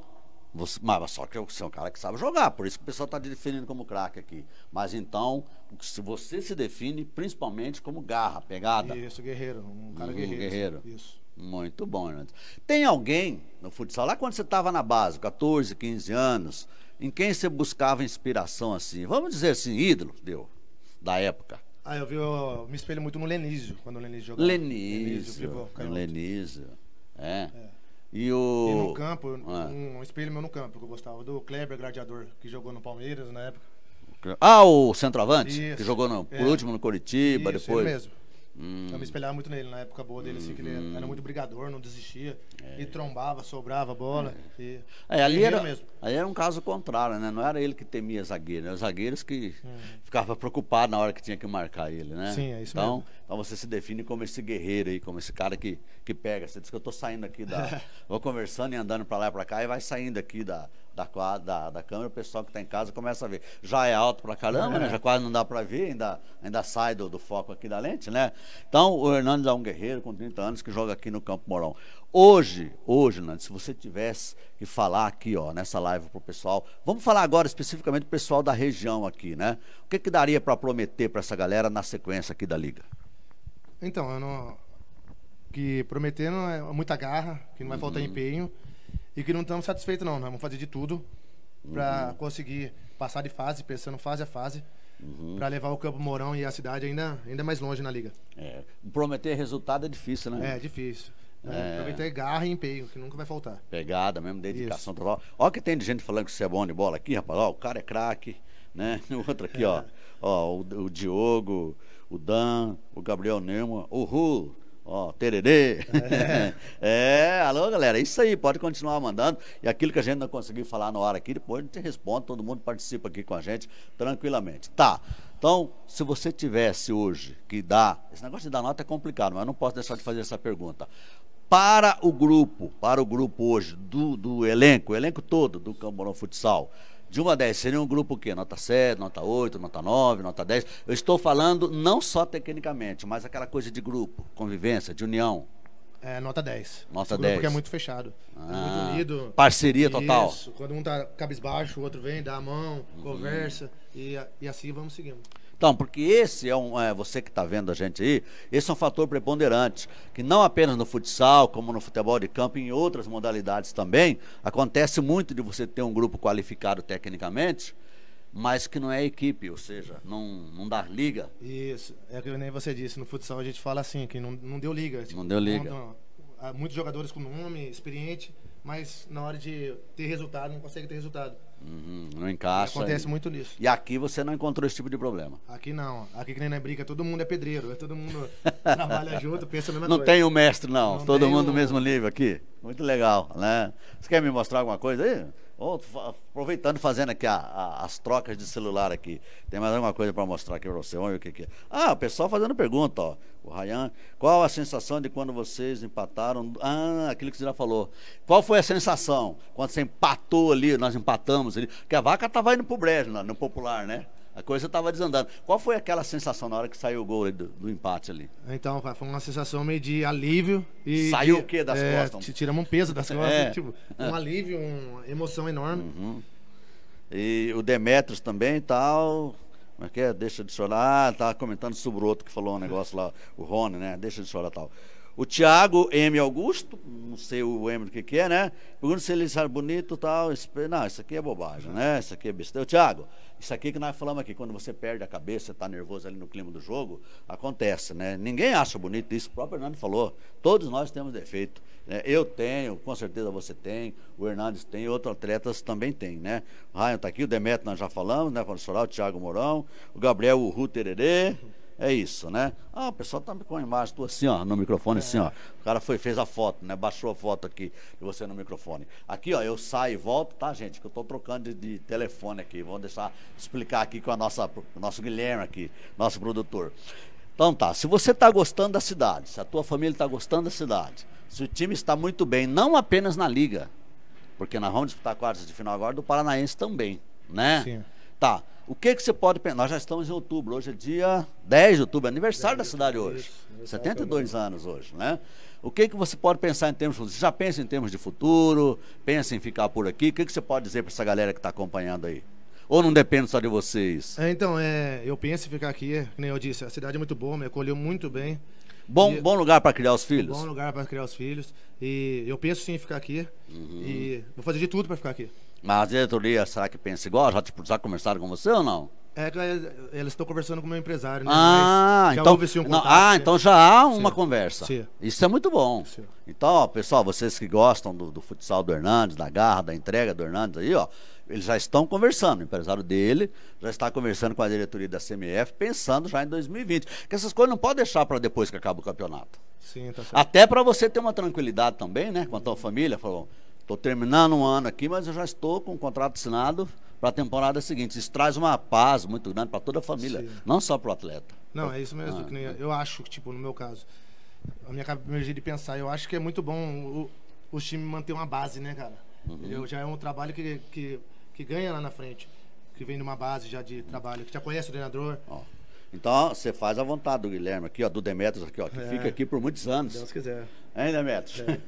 você, mas só que você é um cara que sabe jogar, por isso que o pessoal está te definindo como craque aqui. Mas então, se você se define principalmente como garra, pegada. Isso, guerreiro. Um cara um uhum, guerreiro. guerreiro. Isso. Muito bom, Hernandes. Tem alguém no futsal, lá quando você estava na base, 14, 15 anos, em quem você buscava inspiração assim? Vamos dizer assim, ídolo, deu, da época. Ah, eu, vi, eu me espelho muito no Lenísio, quando o Lenísio jogava. Lenísio, Lenísio, Lenísio é. é. E, o... E no campo, ah. um, espelho meu no campo, que eu gostava, do Kleber Gladiador, que jogou no Palmeiras na época. Ah, o centroavante? Isso. Que jogou no, por é. último no Curitiba, Isso, depois. Ele mesmo. Hum. Eu me espelhava muito nele na época boa dele, hum, assim, que ele uhum. era muito brigador, não desistia. É. E trombava, sobrava a bola. É. E... É, ali, era, mesmo. ali era um caso contrário, né? Não era ele que temia zagueiro, eram os zagueiros que hum. ficavam preocupados na hora que tinha que marcar ele, né? Sim, é isso então, mesmo. Então você se define como esse guerreiro aí, como esse cara que, que pega. Você diz que eu tô saindo aqui da. vou conversando e andando pra lá e pra cá e vai saindo aqui da, da, da, da câmera, o pessoal que está em casa começa a ver. Já é alto para caramba, né? é. né? Já quase não dá para ver, ainda, ainda sai do, do, foco aqui da lente, né? Então, o Hernandes é um guerreiro com 30 anos que joga aqui no Campo Morão Hoje, hoje, Hernandes, se você tivesse que falar aqui, ó, nessa live pro pessoal, vamos falar agora especificamente do pessoal da região aqui, né? O que que daria para prometer para essa galera na sequência aqui da liga? Então, eu não que não é muita garra, que não vai uhum. faltar empenho e que não estamos satisfeitos, não. Nós né? vamos fazer de tudo para uhum. conseguir passar de fase, pensando fase a fase, uhum. para levar o Campo Mourão e a cidade ainda, ainda mais longe na liga. É, prometer resultado é difícil, né? É, difícil. É. Aproveitar é. é garra e empenho, que nunca vai faltar. Pegada mesmo, dedicação total. Olha que tem de gente falando que você é bom de bola aqui, rapaz. Ó, o cara é craque, né? O outro aqui, é. ó. Ó, o, o Diogo, o Dan, o Gabriel Neuma, o Ru. Ó, oh, tererê. É. é. alô, galera, é isso aí, pode continuar mandando. E aquilo que a gente não conseguiu falar na hora aqui, depois a gente responde, todo mundo participa aqui com a gente tranquilamente. Tá. Então, se você tivesse hoje que dar. Esse negócio de dar nota é complicado, mas eu não posso deixar de fazer essa pergunta. Para o grupo, para o grupo hoje, do, do elenco, o elenco todo do Camborão Futsal, de 1 a 10, seria um grupo o quê? Nota 7, nota 8, nota 9, nota 10. Eu estou falando não só tecnicamente, mas aquela coisa de grupo, convivência, de união. É, nota 10. Nota Esse 10. Porque é muito fechado. Ah, é muito unido. Parceria total. Isso. Quando um tá cabisbaixo, o outro vem, dá a mão, uhum. conversa e, e assim vamos seguindo. Então, porque esse é um, é, você que está vendo a gente aí, esse é um fator preponderante, que não apenas no futsal, como no futebol de campo e em outras modalidades também, acontece muito de você ter um grupo qualificado tecnicamente, mas que não é equipe, ou seja, não, não dá liga. Isso, é que nem você disse, no futsal a gente fala assim, que não, não deu liga. Tipo, não deu liga. Não, não. muitos jogadores com nome, experiente, mas na hora de ter resultado, não consegue ter resultado. Uhum, não encaixa. Acontece muito nisso. E aqui você não encontrou esse tipo de problema. Aqui não. Aqui que nem na é briga, todo mundo é pedreiro. Né? Todo mundo trabalha junto, pensa a mesma não coisa. Não tem o um mestre, não. não todo mundo no um... mesmo nível aqui. Muito legal, né? Você quer me mostrar alguma coisa aí? aproveitando, fazendo aqui a, a, as trocas de celular aqui. Tem mais alguma coisa para mostrar aqui para você? Olha o que, que é. Ah, o pessoal fazendo pergunta, ó o Rayan, qual a sensação de quando vocês empataram? Ah, aquilo que você já falou. Qual foi a sensação quando você empatou ali, nós empatamos ali? Porque a vaca estava indo pro brejo, né, no popular, né? A coisa estava desandando. Qual foi aquela sensação na hora que saiu o gol do, do empate ali? Então, foi uma sensação meio de alívio. E saiu de, o quê das é, costas? Tiramos um peso das costas. É. Tipo, um alívio, uma emoção enorme. Uhum. E o Demetrios também e tal. Como é que é? Deixa de chorar. Ah, tá comentando sobre o outro que falou um negócio lá, o Rony, né? Deixa de chorar tal. O Tiago M. Augusto, não sei o M do que, que é, né? Pergunta se ele sabe bonito e tal. Não, isso aqui é bobagem, né? Isso aqui é besteira. Tiago, isso aqui que nós falamos aqui, quando você perde a cabeça, está nervoso ali no clima do jogo, acontece, né? Ninguém acha bonito isso, o próprio Hernando falou. Todos nós temos defeito. Né? Eu tenho, com certeza você tem, o Hernandes tem, outros atletas também tem, né? O Ryan está aqui, o Demeto nós já falamos, né? O Soral, o Thiago Mourão, o Gabriel Urru Tererê é isso, né? Ah, o pessoal tá com a imagem tua assim, ó, no microfone, é. assim, ó. O cara foi, fez a foto, né? Baixou a foto aqui de você no microfone. Aqui, ó, eu saio e volto, tá, gente? Que eu tô trocando de, de telefone aqui. Vamos deixar explicar aqui com a nossa, o nosso Guilherme aqui, nosso produtor. Então tá, se você está gostando da cidade, se a tua família está gostando da cidade, se o time está muito bem, não apenas na liga, porque nós vamos disputar tá quartas de final agora do Paranaense também, né? Sim. Tá. O que, que você pode pensar? Nós já estamos em outubro, hoje é dia 10 de outubro, é aniversário da cidade hoje. Isso, 72 anos hoje, né? O que, que você pode pensar em termos Você já pensa em termos de futuro? Pensa em ficar por aqui? O que, que você pode dizer para essa galera que está acompanhando aí? Ou não depende só de vocês? É, então, é, eu penso em ficar aqui, como eu disse, a cidade é muito boa, me acolheu muito bem. Bom, e, bom lugar para criar os filhos? Bom lugar para criar os filhos. E eu penso sim em ficar aqui. Uhum. E vou fazer de tudo para ficar aqui. Mas a diretoria, será que pensa igual? Já, tipo, já conversaram com você ou não? É, eles estão conversando com o meu empresário, né? Ah, então, um contato, não, ah então já há uma Sim. conversa. Sim. Isso é muito bom. Sim. Então, ó, pessoal, vocês que gostam do, do, futsal do Hernandes, da garra, da entrega do Hernandes aí, ó, eles já estão conversando. O empresário dele já está conversando com a diretoria da CMF, pensando já em 2020. Que essas coisas não pode deixar para depois que acaba o campeonato. Sim, tá certo. Até para você ter uma tranquilidade também, né? Quanto à família, falou Estou terminando um ano aqui, mas eu já estou com o um contrato assinado para a temporada seguinte. Isso traz uma paz muito grande para toda a família, Sim. não só para o atleta. Não, é isso mesmo. Ah, eu é. acho que, tipo, no meu caso, a minha cabeça de pensar, eu acho que é muito bom o, o time manter uma base, né, cara? Uhum. já é um trabalho que, que, que ganha lá na frente, que vem de uma base já de trabalho, que já conhece o treinador. Ó. Então, você faz à vontade do Guilherme aqui, ó, do Demetrios aqui, ó, que é. fica aqui por muitos anos. Se Deus quiser. Hein, Demetrios? É.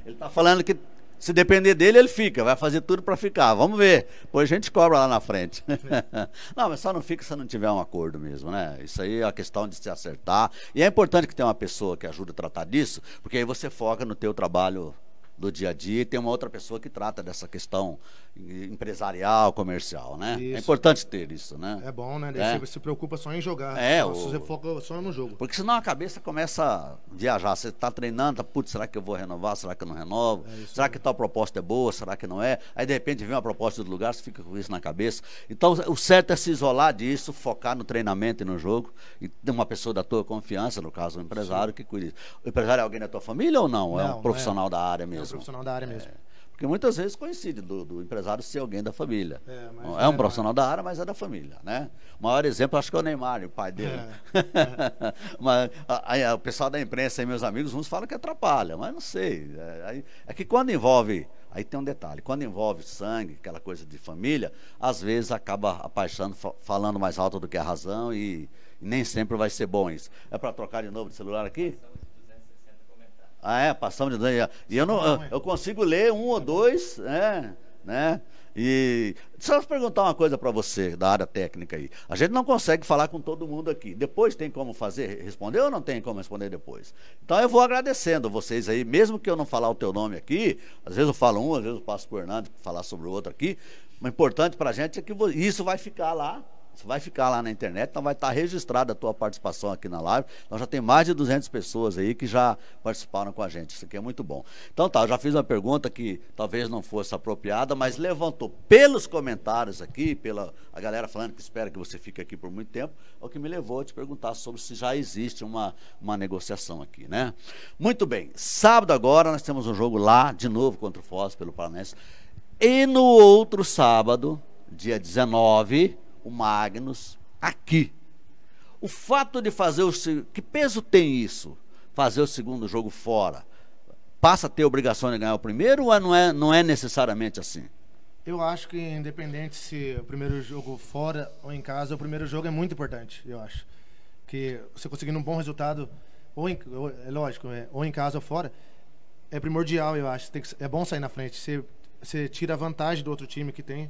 Ele tá falando que se depender dele, ele fica, vai fazer tudo para ficar. Vamos ver. Pois a gente cobra lá na frente. não, mas só não fica se não tiver um acordo mesmo, né? Isso aí é a questão de se acertar. E é importante que tenha uma pessoa que ajude a tratar disso, porque aí você foca no teu trabalho do dia a dia e tem uma outra pessoa que trata dessa questão empresarial, comercial, né? É isso. É importante ter isso, né? É bom, né? É. Você se preocupa só em jogar. É, só, o... Você foca só no jogo. Porque senão a cabeça começa a viajar. Você está treinando, tá, putz, será que eu vou renovar? Será que eu não renovo? É será que tal proposta é boa? Será que não é? Aí de repente vem uma proposta do lugar, você fica com isso na cabeça. Então o certo é se isolar disso, focar no treinamento e no jogo. E ter uma pessoa da tua confiança, no caso, um empresário, Sim. que cuide. O empresário é alguém da tua família ou não? É não é, é um profissional é. da área mesmo? É um profissional da área mesmo. Porque muitas vezes coincide do, do empresário ser alguém da família. É, é um é, profissional da área, mas é da família, né? O maior exemplo acho que é o Neymar, o pai dele. É, é. mas a, a, o pessoal da imprensa e meus amigos, uns falam que atrapalha, mas não sei. É, é que quando envolve Aí tem um detalhe: quando envolve sangue, aquela coisa de família, às vezes acaba a paixão falando mais alto do que a razão e nem sempre vai ser bom isso. É para trocar de novo de celular aqui? Ah, é, passamos de ano. E eu, não, eu, eu consigo ler um ou dois, né? né? E só perguntar uma coisa para você da área técnica aí. A gente não consegue falar com todo mundo aqui. Depois tem como fazer, responder ou não tem como responder depois? Então eu vou agradecendo vocês aí, mesmo que eu não falar o teu nome aqui, às vezes eu falo um, às vezes eu passo por Hernandes falar sobre o outro aqui. O importante para a gente é que isso vai ficar lá você vai ficar lá na internet, então vai estar registrada a tua participação aqui na live. Então já tem mais de 200 pessoas aí que já participaram com a gente. Isso aqui é muito bom. Então tá, já fiz uma pergunta que talvez não fosse apropriada, mas levantou pelos comentários aqui, pela a galera falando que espera que você fique aqui por muito tempo, é o que me levou a te perguntar sobre se já existe uma, uma negociação aqui, né? Muito bem. Sábado agora nós temos um jogo lá de novo contra o Foz pelo Paranense. E no outro sábado, dia 19, o Magnus aqui. O fato de fazer o. Que peso tem isso? Fazer o segundo jogo fora. Passa a ter obrigação de ganhar o primeiro ou não é, não é necessariamente assim? Eu acho que, independente se o primeiro jogo fora ou em casa, o primeiro jogo é muito importante, eu acho. Que você conseguindo um bom resultado, ou, em, ou é lógico, é, ou em casa ou fora, é primordial, eu acho. Que, é bom sair na frente. Você, você tira a vantagem do outro time que tem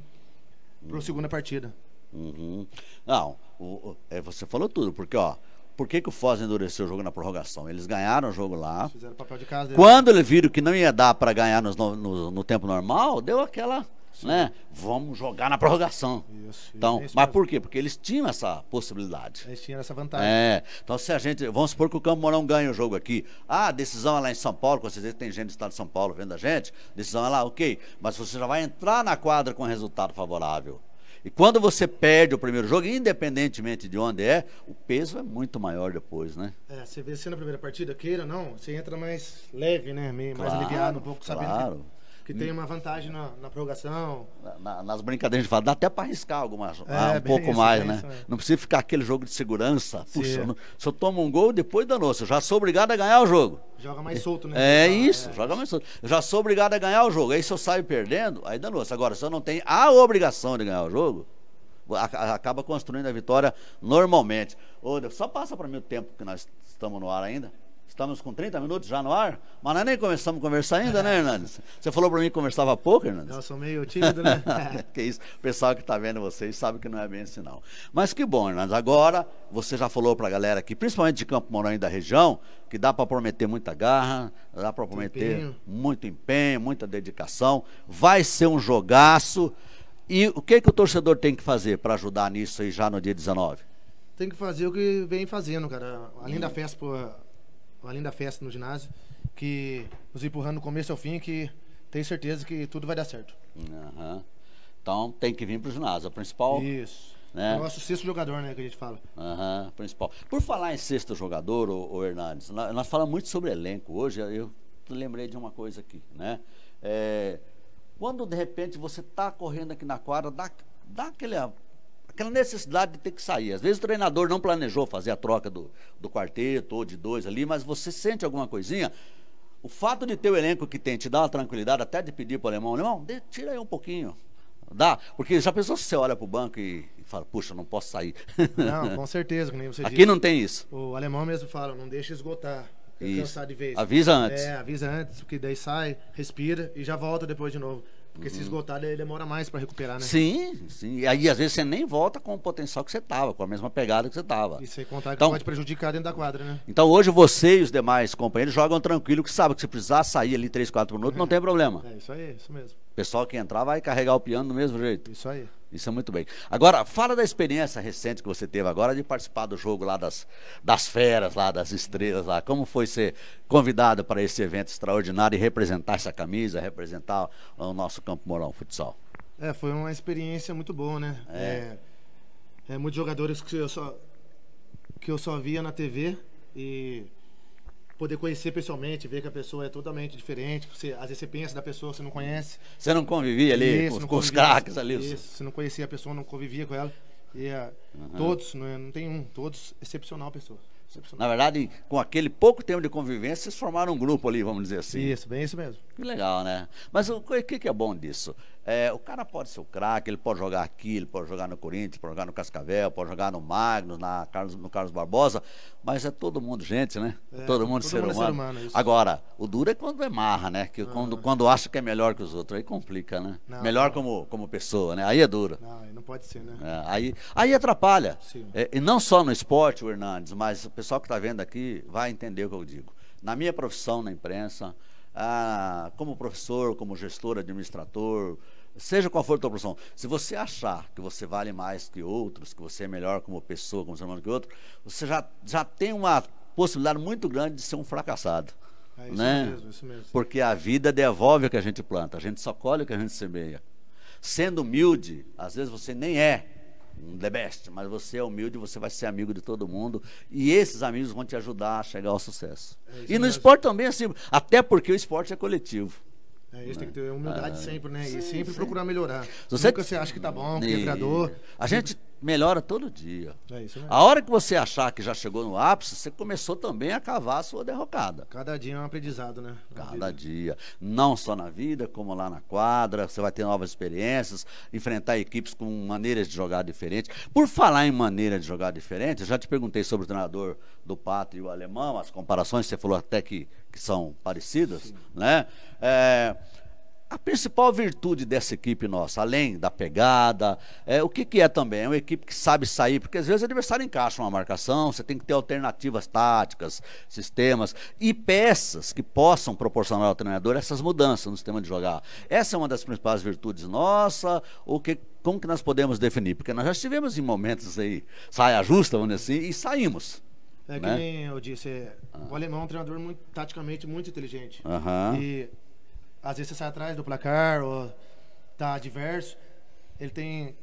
para a hum. segunda partida. Uhum. Não, o, o, é, você falou tudo, porque ó, por que, que o Foz endureceu o jogo na prorrogação? Eles ganharam o jogo lá. Fizeram papel de casa. Né? Quando eles viram que não ia dar para ganhar nos, no, no, no, tempo normal, deu aquela, né? Vamos jogar na prorrogação. Isso, então, isso mas por quê? Porque eles tinham essa possibilidade. Eles tinham essa vantagem. É. Então, se a gente, vamos supor que o Campo Mourão ganha o jogo aqui. Ah, a decisão é lá em São Paulo, com certeza tem gente do estado de São Paulo vendo a gente. Decisão é lá, ok. Mas você já vai entrar na quadra com resultado favorável. E quando você perde o primeiro jogo, independentemente de onde é, o peso é muito maior depois, né? É, você se na primeira partida, queira não, você entra mais leve, né? Mais claro, aliviado um pouco, sabendo claro. que que tem hum. uma vantagem na, na prorrogação. Na, nas brincadeiras de fala, dá até para arriscar algumas, é, ah, um pouco isso, mais, né? Isso, não precisa ficar aquele jogo de segurança. Puxa, se eu tomo um gol, depois danou-se. Eu já sou obrigado a ganhar o jogo. Joga mais solto, né? É, ah, isso, é. joga mais solto. Eu já sou obrigado a ganhar o jogo. Aí se eu saio perdendo, aí danou-se. Agora, se eu não tenho a obrigação de ganhar o jogo, acaba construindo a vitória normalmente. Ô, só passa para mim o tempo que nós estamos no ar ainda. Estamos com 30 minutos já no ar, mas nós nem começamos a conversar ainda, né, Hernandes? Você falou para mim que conversava pouco, Hernandes? Eu sou meio tímido, né? que isso. O pessoal que está vendo vocês sabe que não é bem assim, não. Mas que bom, Hernandes. Agora, você já falou para a galera aqui, principalmente de Campo Mourão e da região, que dá para prometer muita garra, dá para prometer empenho. muito empenho, muita dedicação. Vai ser um jogaço. E o que, que o torcedor tem que fazer para ajudar nisso aí já no dia 19? Tem que fazer o que vem fazendo, cara. Além hum. da festa, além da festa no ginásio, que nos empurrando do começo ao fim, que tenho certeza que tudo vai dar certo. Uhum. Então tem que vir para o ginásio, a principal. Isso. Né? É o nosso sexto jogador, né, que a gente fala. Uhum, principal. Por falar em sexto jogador, o Hernandes, nós, nós, falamos muito sobre elenco hoje, eu lembrei de uma coisa aqui, né? É, quando de repente você está correndo aqui na quadra, dá, dá aquele aquela necessidade de ter que sair. Às vezes o treinador não planejou fazer a troca do, do quarteto ou de dois ali, mas você sente alguma coisinha. O fato de ter o elenco que tem te dá uma tranquilidade até de pedir para o alemão, alemão, de, tira aí um pouquinho. Dá? Porque já pensou se você olha para o banco e, e, fala, puxa, não posso sair. Não, com certeza, que nem você Aqui disse. não tem isso. O alemão mesmo fala, não deixa esgotar. Isso. de vez. Avisa antes. É, avisa antes, porque daí sai, respira e já volta depois de novo. Porque se uhum. esgotar, ele demora mais para recuperar, né? Sim, sim. E aí, às vezes, você nem volta com o potencial que você tava, com a mesma pegada que você tava. E você contar que então, pode prejudicar dentro da quadra, né? Então, hoje, você e os demais companheiros jogam tranquilo, que sabe que se precisar sair ali 3, 4 minutos, não é. tem problema. É isso aí, isso mesmo. O pessoal que entrar vai carregar o piano do mesmo jeito. Isso aí. Isso é muito bem. Agora, fala da experiência recente que você teve agora de participar do jogo lá das, das feras, lá das estrelas lá. Como foi ser convidado para esse evento extraordinário e representar essa camisa, representar o nosso Campo Mourão Futsal? É, foi uma experiência muito boa, né? É. é, é muitos jogadores que eu só que eu só via na TV e poder conhecer pessoalmente, ver que a pessoa é totalmente diferente. Você, às vezes você pensa da pessoa, você não conhece. Você não convivia ali isso, com, com os craques ali? Isso, você não conhecia a pessoa, não convivia com ela. E uh, uhum. todos, não, é, não tem um, todos, excepcional pessoa. Na verdade, com aquele pouco tempo de convivência, vocês formaram um grupo ali, vamos dizer assim. Isso, bem isso mesmo. Que legal, né? Mas o que, que é bom disso? É, o cara pode ser o craque, ele pode jogar aqui, ele pode jogar no Corinthians, pode jogar no Cascavel, pode jogar no Magnus, na Carlos, no Carlos Barbosa, mas é todo mundo gente, né? É, todo mundo, todo ser, mundo é humano. É ser, humano. Isso. Agora, o duro é quando é marra, né? Que ah. quando, quando acha que é melhor que os outros, aí complica, né? Não, melhor não. Como, como pessoa, né? Aí é duro. Não, não pode ser, né? É, aí, aí atrapalha. É, e não só no esporte, o Hernandes, mas o pessoal que está vendo aqui vai entender o que eu digo. Na minha profissão, na imprensa, ah, como professor, como gestor, administrador, seja qual for a tua profissão, se você achar que você vale mais que outros, que você é melhor como pessoa, como ser humano que outro, você já, já tem uma possibilidade muito grande de ser um fracassado. É isso né? mesmo, isso mesmo. Porque a vida devolve o que a gente planta, a gente só colhe o que a gente semeia. Sendo humilde, às vezes você nem é um the best, mas você é humilde, você vai ser amigo de todo mundo e esses amigos vão te ajudar a chegar ao sucesso. É e no mesmo. esporte também é assim, até porque o esporte é coletivo. É, isso né? tem que ter humildade ah, sempre, né? Sim, e sempre sim. procurar melhorar. Você... Nunca você acha que tá bom, que é e... é criador. A gente melhora todo dia. É isso mesmo. A hora que você achar que já chegou no ápice, você começou também a cavar a sua derrocada. Cada dia é um aprendizado, né? Na Cada vida. dia. Não só na vida, como lá na quadra. Você vai ter novas experiências, enfrentar equipes com maneiras de jogar diferentes. Por falar em maneira de jogar diferente, eu já te perguntei sobre o treinador do Pato e o alemão, as comparações, você falou até que que são parecidas, né? É, a principal virtude dessa equipe nossa, além da pegada, é o que, que é também? É uma equipe que sabe sair, porque às vezes o adversário encaixa uma marcação, você tem que ter alternativas táticas, sistemas e peças que possam proporcionar ao treinador essas mudanças no sistema de jogar. Essa é uma das principais virtudes nossa, o que como que nós podemos definir? Porque nós já estivemos em momentos aí, saia justa, vamos dizer assim, e saímos. É que né? nem eu disse, é, ah. o alemão é um treinador muito, taticamente muito inteligente. Uhum. E às vezes você sai atrás do placar, ou tá adverso. Ele tem.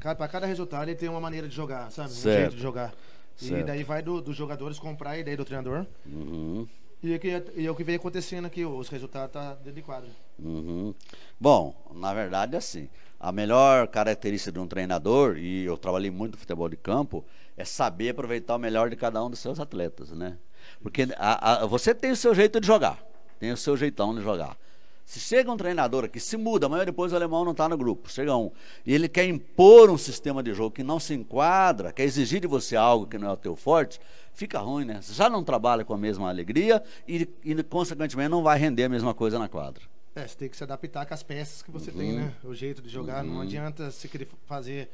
Para cada resultado, ele tem uma maneira de jogar, sabe? Certo. Um jeito de jogar. Certo. E daí vai do, dos jogadores comprar a ideia do treinador. Uhum. E, é que, e é o que vem acontecendo aqui, os resultados tá dentro de quadro. Uhum. Bom, na verdade, é assim, a melhor característica de um treinador, e eu trabalhei muito no futebol de campo, é saber aproveitar o melhor de cada um dos seus atletas, né? Porque a, a, você tem o seu jeito de jogar, tem o seu jeitão de jogar. Se chega um treinador que se muda, amanhã depois o alemão não está no grupo, chega um, e ele quer impor um sistema de jogo que não se enquadra, quer exigir de você algo que não é o teu forte, fica ruim, né? Você já não trabalha com a mesma alegria e, e consequentemente, não vai render a mesma coisa na quadra. É, você tem que se adaptar com as peças que você uhum. tem, né? O jeito de jogar, uhum. não adianta você querer fazer,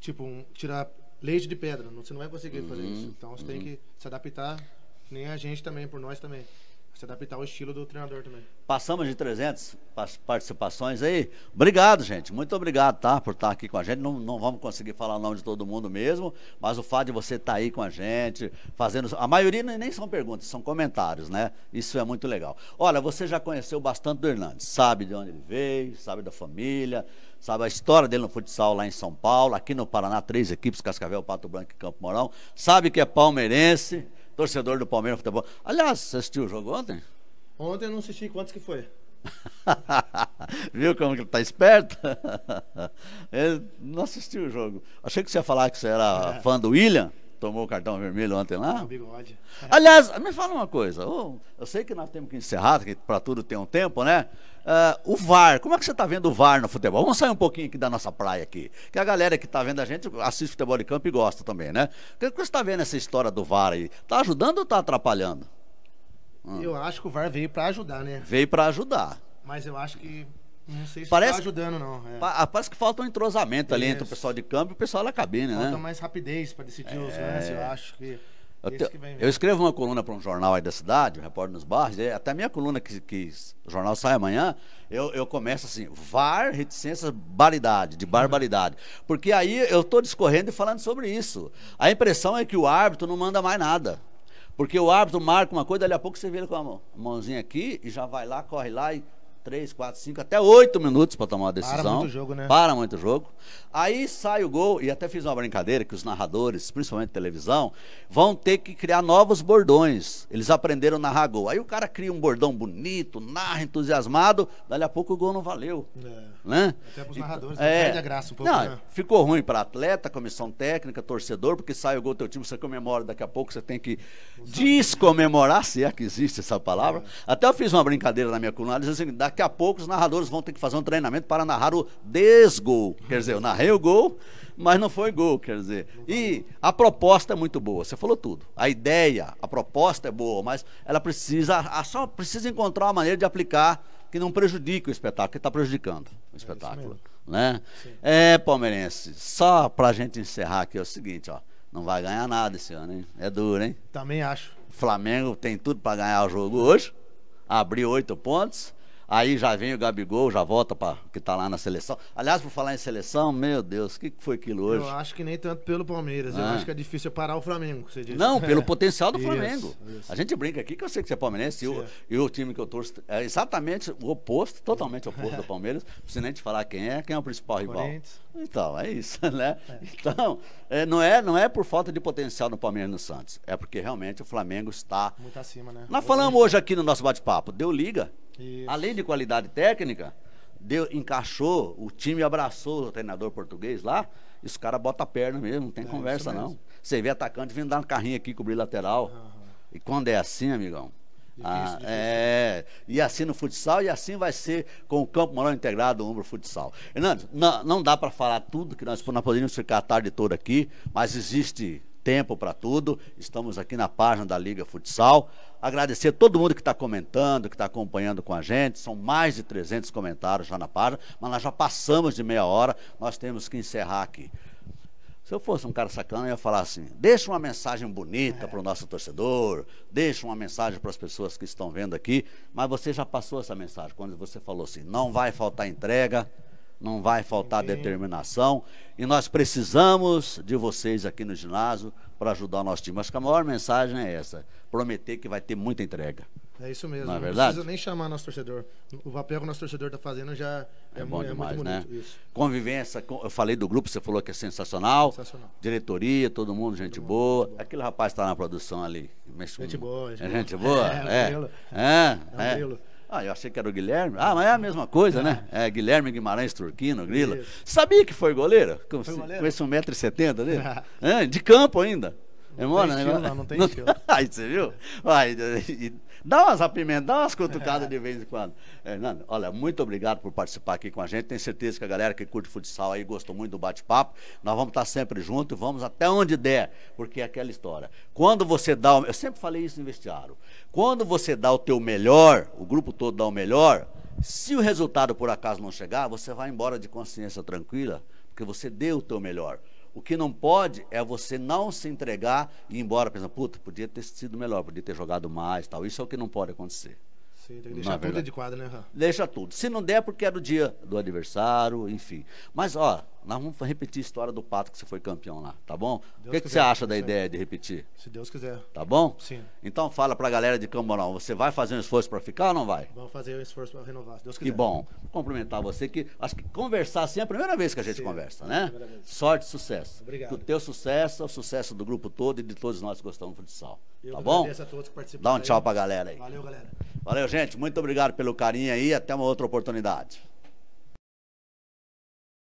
tipo, um, tirar leite de pedra. Você não vai conseguir uhum, fazer isso. Então você uhum. tem que se adaptar, nem a gente também, por nós também. Se adaptar ao estilo do treinador também. Passamos de 300 participações aí. Obrigado, gente. Muito obrigado, tá? Por estar aqui com a gente. Não, não vamos conseguir falar o nome de todo mundo mesmo, mas o fato de você estar aí com a gente, fazendo. A maioria nem são perguntas, são comentários, né? Isso é muito legal. Olha, você já conheceu bastante do Hernandes, sabe de onde ele veio, sabe da família, Sabe a história dele no futsal lá em São Paulo, aqui no Paraná, três equipes, Cascavel, Pato Branco e Campo Mourão. Sabe que é palmeirense, torcedor do Palmeiras Futebol. Aliás, você assistiu o jogo ontem? Ontem eu não assisti, quantos que foi? Viu como que ele tá esperto? ele não assistiu o jogo. Achei que você ia falar que você era é. fã do William, tomou o cartão vermelho ontem lá. Não, é bigode. Aliás, me fala uma coisa. Eu sei que nós temos que encerrar, que para tudo tem um tempo, né? Uh, o VAR, como é que você está vendo o VAR no futebol? Vamos sair um pouquinho aqui da nossa praia aqui, que a galera que está vendo a gente assiste futebol de campo e gosta também, né? O que você está vendo essa história do VAR aí? Está ajudando ou está atrapalhando? Hum. Eu acho que o VAR veio para ajudar, né? Veio para ajudar. Mas eu acho que não sei se tá parece, tá ajudando, não. É. Pa, ah, parece que falta um entrosamento Isso. ali entre o pessoal de campo e o pessoal da cabine, falta né? Falta mais rapidez para decidir é... os lances, eu acho que... Eu, te, eu, escrevo uma coluna para um jornal aí da cidade, um repórter nos bairros, é, até minha coluna que, que o jornal sai amanhã, eu, eu começo assim, VAR, reticências, baridade, de barbaridade. Porque aí eu estou discorrendo e falando sobre isso. A impressão é que o árbitro não manda mais nada. Porque o árbitro marca uma coisa, dali a pouco você vê ele com a mãozinha aqui e já vai lá, corre lá e três, quatro, cinco, até oito minutos para tomar uma decisão. Para muito o jogo, né? Para muito o jogo. Aí sai o gol, e até fiz uma brincadeira que os narradores, principalmente televisão, vão ter que criar novos bordões. Eles aprenderam a narrar gol. Aí o cara cria um bordão bonito, narra entusiasmado, dali a pouco o gol não valeu. É. Né? Até pros então, narradores, então, é... perde a graça um pouco. Não, né? Ficou ruim para atleta, comissão técnica, torcedor, porque sai o gol do teu time, você comemora, daqui a pouco você tem que descomemorar, se é que existe essa palavra. É. Até eu fiz uma brincadeira na minha coluna, dizendo assim, dá daqui a pouco os narradores vão ter que fazer um treinamento para narrar o desgol. Quer dizer, eu narrei o gol, mas não foi gol, quer dizer. E a proposta é muito boa, você falou tudo. A ideia, a proposta é boa, mas ela precisa, só precisa encontrar uma maneira de aplicar que não prejudique o espetáculo, que está prejudicando o espetáculo. É né? É, palmeirense, só para a gente encerrar aqui é o seguinte, ó. Não vai ganhar nada esse ano, hein? É duro, hein? Também acho. Flamengo tem tudo para ganhar o jogo hoje. Abriu oito pontos. Aí já vem o Gabigol, já volta para que está lá na seleção. Aliás, por falar em seleção, meu Deus, o que, que foi aquilo hoje? Eu acho que nem tanto pelo Palmeiras. Ah. Eu acho que é difícil parar o Flamengo, você disse. Não, pelo é. potencial do Flamengo. Isso, isso. A gente brinca aqui que eu sei que você é palmeirense e o é. time que eu torço é exatamente o oposto, totalmente oposto do Palmeiras. Se nem te falar quem é, quem é o principal rival. Então, é isso, né? É. Então, é, não, é, não é por falta de potencial no Palmeiras no Santos. É porque realmente o Flamengo está. Muito acima, né? Nós falamos hoje aqui no nosso bate-papo. Deu liga. Isso. Além de qualidade técnica, deu, encaixou, o time abraçou o treinador português lá, e os caras botam a perna mesmo, não tem é, conversa não. Você vê atacante vindo dar um carrinho aqui, cobrir lateral. Uhum. E quando é assim, amigão, ah, é, e assim no futsal, e assim vai ser com o Campo Moral Integrado, o Umbro Futsal. Hernandes, não, não dá para falar tudo, que nós, nós poderíamos ficar a tarde toda aqui, mas existe tempo para tudo. Estamos aqui na página da Liga Futsal. Agradecer a todo mundo que está comentando, que está acompanhando com a gente. São mais de 300 comentários já na página, mas nós já passamos de meia hora. Nós temos que encerrar aqui. Se eu fosse um cara sacana, eu ia falar assim: deixa uma mensagem bonita é. para o nosso torcedor, deixa uma mensagem para as pessoas que estão vendo aqui. Mas você já passou essa mensagem quando você falou assim: não vai faltar entrega, não vai faltar Amém. determinação. E nós precisamos de vocês aqui no ginásio para ajudar o nosso time. Acho que a maior mensagem é essa: prometer que vai ter muita entrega. É isso mesmo. Não, é verdade? não precisa nem chamar nosso torcedor. O papel que o nosso torcedor está fazendo já é, é, bom é demais, muito bonito. Né? Isso. Convivência, eu falei do grupo, você falou que é sensacional. sensacional. Diretoria, todo mundo, gente todo mundo, boa. Aquele rapaz está na produção ali. Mexe gente boa. Gente, é boa. gente boa? É, é. É. é, é, é. Ah, eu achei que era o Guilherme. Ah, mas é a mesma coisa, né? é. né? É Guilherme Guimarães Turquino, Grila. Sabia que foi goleiro? Com, foi goleiro? com esse 1,70m dele? É. de campo ainda. Demora, é tem né? não, não tem não... estilo. Aí você viu? Vai, dá umas apimentas, dá umas cutucadas de vez em quando. Hernando, é, olha, muito obrigado por participar aqui com a gente. Tenho certeza que a galera que curte futsal aí gostou muito do bate-papo. Nós vamos estar sempre juntos, vamos até onde der, porque é aquela história. Quando você dá. O... Eu sempre falei isso no vestiário. Quando você dá o teu melhor, o grupo todo dá o melhor, se o resultado por acaso não chegar, você vai embora de consciência tranquila, porque você deu o teu melhor. O que não pode é você não se entregar e ir embora pensando, puta, podia ter sido melhor, podia ter jogado mais, tal. Isso é o que não pode acontecer. Sim, tem que deixar é tudo adequado, né? Deixa tudo. Se não der, é porque era o dia do adversário, enfim. Mas, ó, nós vamos repetir a história do pato que você foi campeão lá, tá bom? Deus o que, que você acha da ideia de repetir? Se Deus quiser. Tá bom? Sim. Então fala pra galera de Camborão, você vai fazer um esforço para ficar ou não vai? Vamos fazer um esforço para renovar, se Deus quiser. Que bom. Cumprimentar você que acho que conversar assim é a primeira vez que a gente Sim, conversa, é né? Sorte e sucesso. Obrigado. Que o teu sucesso é o sucesso do grupo todo e de todos nós que gostamos do futsal. Eu tá bom? a todos que participaram. Dá um tchau pra galera aí. Valeu, galera. Valeu, gente. Muito obrigado pelo carinho aí. Até uma outra oportunidade.